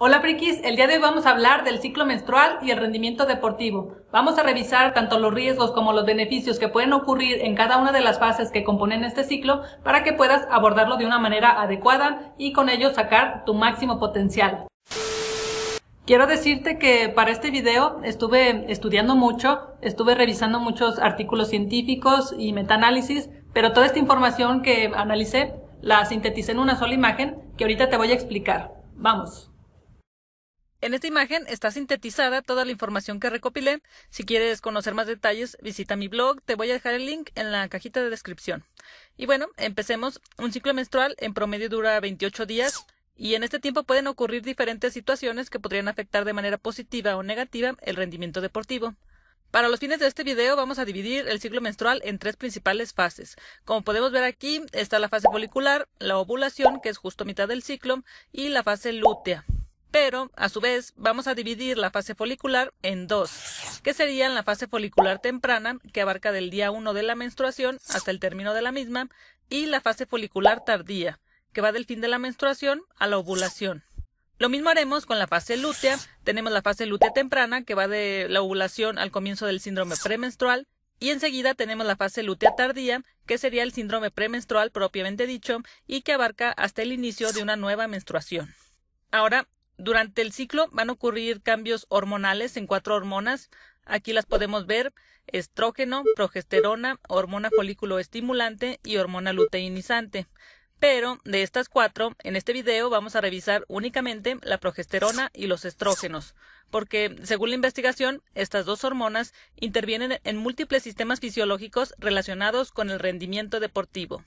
Hola frikis, el día de hoy vamos a hablar del ciclo menstrual y el rendimiento deportivo. Vamos a revisar tanto los riesgos como los beneficios que pueden ocurrir en cada una de las fases que componen este ciclo para que puedas abordarlo de una manera adecuada y con ello sacar tu máximo potencial. Quiero decirte que para este video estuve estudiando mucho, estuve revisando muchos artículos científicos y metaanálisis, pero toda esta información que analicé la sinteticé en una sola imagen que ahorita te voy a explicar. Vamos. En esta imagen está sintetizada toda la información que recopilé. Si quieres conocer más detalles, visita mi blog. Te voy a dejar el link en la cajita de descripción. Y bueno, empecemos. Un ciclo menstrual en promedio dura 28 días y en este tiempo pueden ocurrir diferentes situaciones que podrían afectar de manera positiva o negativa el rendimiento deportivo. Para los fines de este video vamos a dividir el ciclo menstrual en tres principales fases. Como podemos ver aquí está la fase folicular, la ovulación que es justo mitad del ciclo y la fase lútea. Pero, a su vez, vamos a dividir la fase folicular en dos, que serían la fase folicular temprana, que abarca del día 1 de la menstruación hasta el término de la misma, y la fase folicular tardía, que va del fin de la menstruación a la ovulación. Lo mismo haremos con la fase lútea. Tenemos la fase lútea temprana, que va de la ovulación al comienzo del síndrome premenstrual, y enseguida tenemos la fase lútea tardía, que sería el síndrome premenstrual propiamente dicho, y que abarca hasta el inicio de una nueva menstruación. Ahora, durante el ciclo van a ocurrir cambios hormonales en cuatro hormonas. Aquí las podemos ver, estrógeno, progesterona, hormona folículo estimulante y hormona luteinizante. Pero de estas cuatro, en este video vamos a revisar únicamente la progesterona y los estrógenos, porque según la investigación, estas dos hormonas intervienen en múltiples sistemas fisiológicos relacionados con el rendimiento deportivo.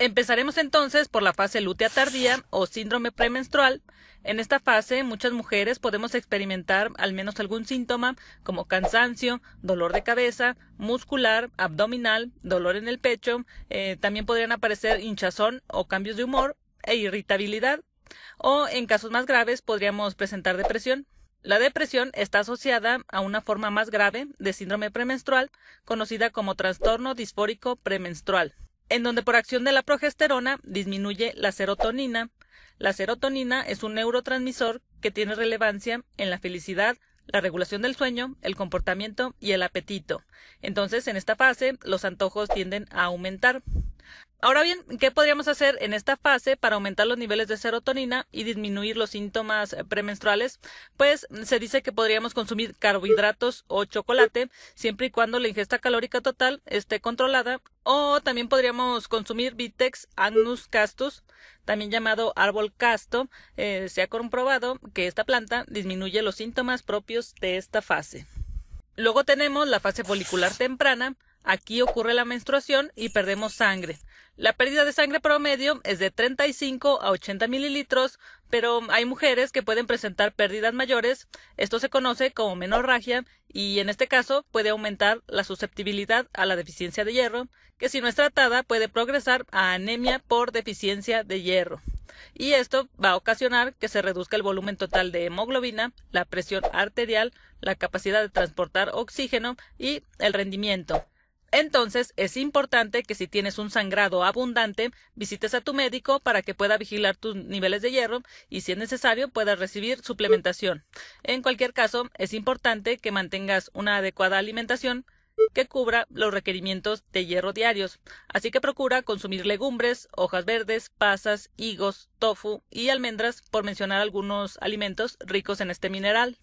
Empezaremos entonces por la fase lútea tardía o síndrome premenstrual. En esta fase, muchas mujeres podemos experimentar al menos algún síntoma como cansancio, dolor de cabeza, muscular, abdominal, dolor en el pecho. Eh, también podrían aparecer hinchazón o cambios de humor e irritabilidad. O en casos más graves podríamos presentar depresión. La depresión está asociada a una forma más grave de síndrome premenstrual, conocida como trastorno disfórico premenstrual en donde por acción de la progesterona disminuye la serotonina. La serotonina es un neurotransmisor que tiene relevancia en la felicidad, la regulación del sueño, el comportamiento y el apetito. Entonces, en esta fase, los antojos tienden a aumentar. Ahora bien, ¿qué podríamos hacer en esta fase para aumentar los niveles de serotonina y disminuir los síntomas eh, premenstruales? Pues se dice que podríamos consumir carbohidratos o chocolate, siempre y cuando la ingesta calórica total esté controlada, o también podríamos consumir Vitex agnus castus, también llamado árbol casto. Eh, se ha comprobado que esta planta disminuye los síntomas propios de esta fase. Luego tenemos la fase folicular temprana, Aquí ocurre la menstruación y perdemos sangre. La pérdida de sangre promedio es de 35 a 80 mililitros, pero hay mujeres que pueden presentar pérdidas mayores. Esto se conoce como menorragia y en este caso puede aumentar la susceptibilidad a la deficiencia de hierro, que si no es tratada puede progresar a anemia por deficiencia de hierro. Y esto va a ocasionar que se reduzca el volumen total de hemoglobina, la presión arterial, la capacidad de transportar oxígeno y el rendimiento. Entonces, es importante que si tienes un sangrado abundante, visites a tu médico para que pueda vigilar tus niveles de hierro y, si es necesario, puedas recibir suplementación. En cualquier caso, es importante que mantengas una adecuada alimentación que cubra los requerimientos de hierro diarios. Así que procura consumir legumbres, hojas verdes, pasas, higos, tofu y almendras, por mencionar algunos alimentos ricos en este mineral.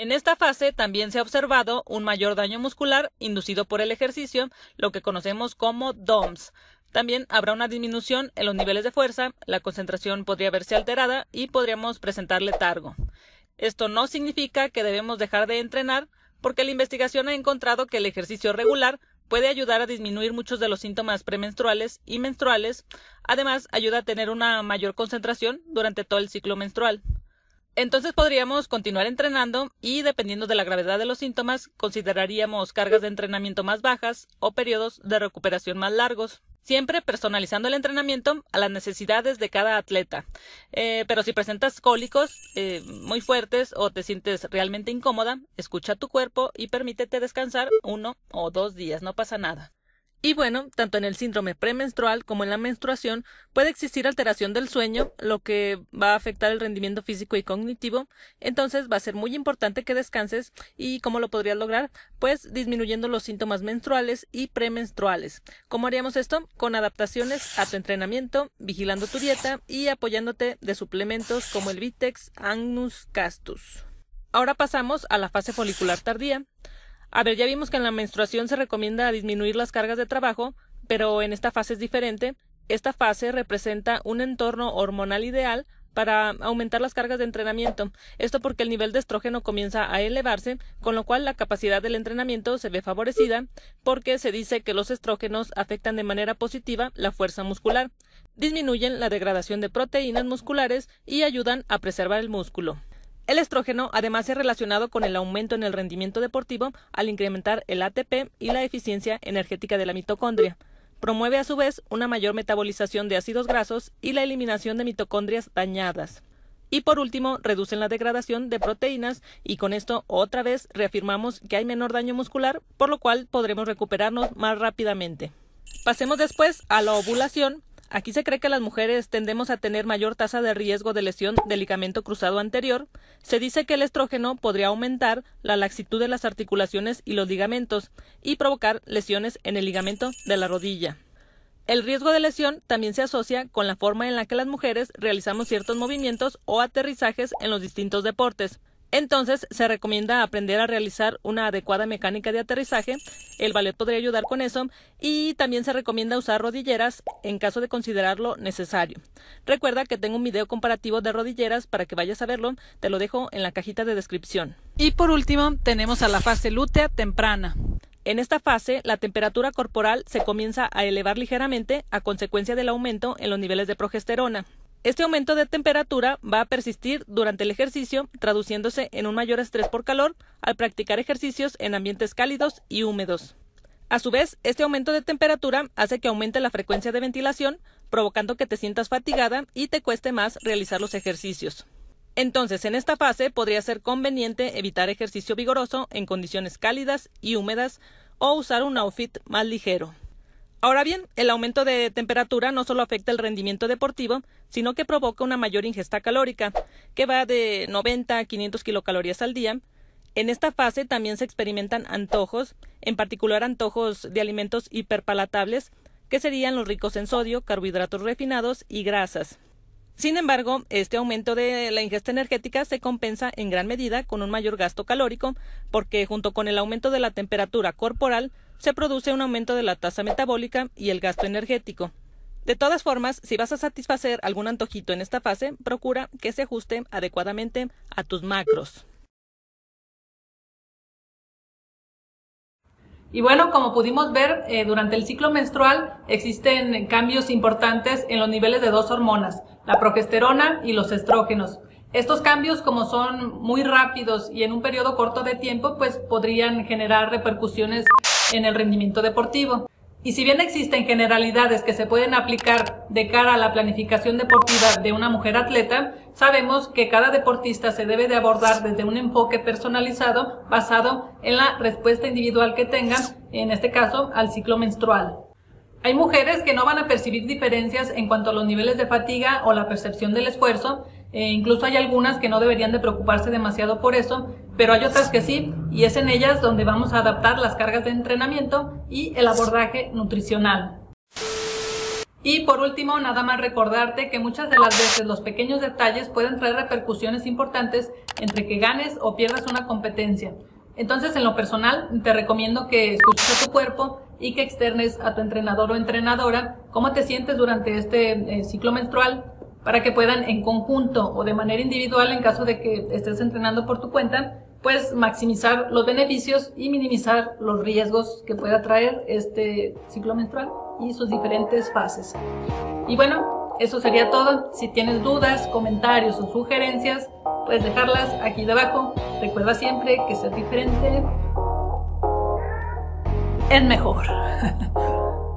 En esta fase también se ha observado un mayor daño muscular inducido por el ejercicio, lo que conocemos como DOMS. También habrá una disminución en los niveles de fuerza, la concentración podría verse alterada y podríamos presentar letargo. Esto no significa que debemos dejar de entrenar, porque la investigación ha encontrado que el ejercicio regular puede ayudar a disminuir muchos de los síntomas premenstruales y menstruales. Además, ayuda a tener una mayor concentración durante todo el ciclo menstrual. Entonces podríamos continuar entrenando y, dependiendo de la gravedad de los síntomas, consideraríamos cargas de entrenamiento más bajas o periodos de recuperación más largos, siempre personalizando el entrenamiento a las necesidades de cada atleta. Eh, pero si presentas cólicos eh, muy fuertes o te sientes realmente incómoda, escucha tu cuerpo y permítete descansar uno o dos días, no pasa nada. Y bueno, tanto en el síndrome premenstrual como en la menstruación puede existir alteración del sueño, lo que va a afectar el rendimiento físico y cognitivo. Entonces va a ser muy importante que descanses y cómo lo podrías lograr, pues disminuyendo los síntomas menstruales y premenstruales. ¿Cómo haríamos esto? Con adaptaciones a tu entrenamiento, vigilando tu dieta y apoyándote de suplementos como el Vitex Agnus Castus. Ahora pasamos a la fase folicular tardía. A ver, ya vimos que en la menstruación se recomienda disminuir las cargas de trabajo, pero en esta fase es diferente. Esta fase representa un entorno hormonal ideal para aumentar las cargas de entrenamiento. Esto porque el nivel de estrógeno comienza a elevarse, con lo cual la capacidad del entrenamiento se ve favorecida, porque se dice que los estrógenos afectan de manera positiva la fuerza muscular, disminuyen la degradación de proteínas musculares y ayudan a preservar el músculo. El estrógeno además es relacionado con el aumento en el rendimiento deportivo al incrementar el ATP y la eficiencia energética de la mitocondria. Promueve a su vez una mayor metabolización de ácidos grasos y la eliminación de mitocondrias dañadas. Y por último, reducen la degradación de proteínas y con esto otra vez reafirmamos que hay menor daño muscular, por lo cual podremos recuperarnos más rápidamente. Pasemos después a la ovulación, Aquí se cree que las mujeres tendemos a tener mayor tasa de riesgo de lesión del ligamento cruzado anterior. Se dice que el estrógeno podría aumentar la laxitud de las articulaciones y los ligamentos y provocar lesiones en el ligamento de la rodilla. El riesgo de lesión también se asocia con la forma en la que las mujeres realizamos ciertos movimientos o aterrizajes en los distintos deportes. Entonces, se recomienda aprender a realizar una adecuada mecánica de aterrizaje. El ballet podría ayudar con eso. Y también se recomienda usar rodilleras en caso de considerarlo necesario. Recuerda que tengo un video comparativo de rodilleras para que vayas a verlo. Te lo dejo en la cajita de descripción. Y por último, tenemos a la fase lútea temprana. En esta fase, la temperatura corporal se comienza a elevar ligeramente a consecuencia del aumento en los niveles de progesterona. Este aumento de temperatura va a persistir durante el ejercicio, traduciéndose en un mayor estrés por calor al practicar ejercicios en ambientes cálidos y húmedos. A su vez, este aumento de temperatura hace que aumente la frecuencia de ventilación, provocando que te sientas fatigada y te cueste más realizar los ejercicios. Entonces, en esta fase podría ser conveniente evitar ejercicio vigoroso en condiciones cálidas y húmedas o usar un outfit más ligero. Ahora bien, el aumento de temperatura no solo afecta el rendimiento deportivo, sino que provoca una mayor ingesta calórica, que va de 90 a 500 kilocalorías al día. En esta fase también se experimentan antojos, en particular antojos de alimentos hiperpalatables, que serían los ricos en sodio, carbohidratos refinados y grasas. Sin embargo, este aumento de la ingesta energética se compensa en gran medida con un mayor gasto calórico, porque junto con el aumento de la temperatura corporal, se produce un aumento de la tasa metabólica y el gasto energético. De todas formas, si vas a satisfacer algún antojito en esta fase, procura que se ajuste adecuadamente a tus macros. Y bueno, como pudimos ver, eh, durante el ciclo menstrual existen cambios importantes en los niveles de dos hormonas, la progesterona y los estrógenos. Estos cambios, como son muy rápidos y en un periodo corto de tiempo, pues podrían generar repercusiones en el rendimiento deportivo. Y si bien existen generalidades que se pueden aplicar de cara a la planificación deportiva de una mujer atleta, sabemos que cada deportista se debe de abordar desde un enfoque personalizado basado en la respuesta individual que tenga, en este caso al ciclo menstrual. Hay mujeres que no van a percibir diferencias en cuanto a los niveles de fatiga o la percepción del esfuerzo, e incluso hay algunas que no deberían de preocuparse demasiado por eso, pero hay otras que sí, y es en ellas donde vamos a adaptar las cargas de entrenamiento y el abordaje nutricional. Y por último, nada más recordarte que muchas de las veces los pequeños detalles pueden traer repercusiones importantes entre que ganes o pierdas una competencia. Entonces, en lo personal, te recomiendo que escuches a tu cuerpo y que externes a tu entrenador o entrenadora cómo te sientes durante este eh, ciclo menstrual para que puedan en conjunto o de manera individual, en caso de que estés entrenando por tu cuenta, pues maximizar los beneficios y minimizar los riesgos que pueda traer este ciclo menstrual y sus diferentes fases. Y bueno, eso sería todo. Si tienes dudas, comentarios o sugerencias, puedes dejarlas aquí debajo. Recuerda siempre que ser diferente es mejor.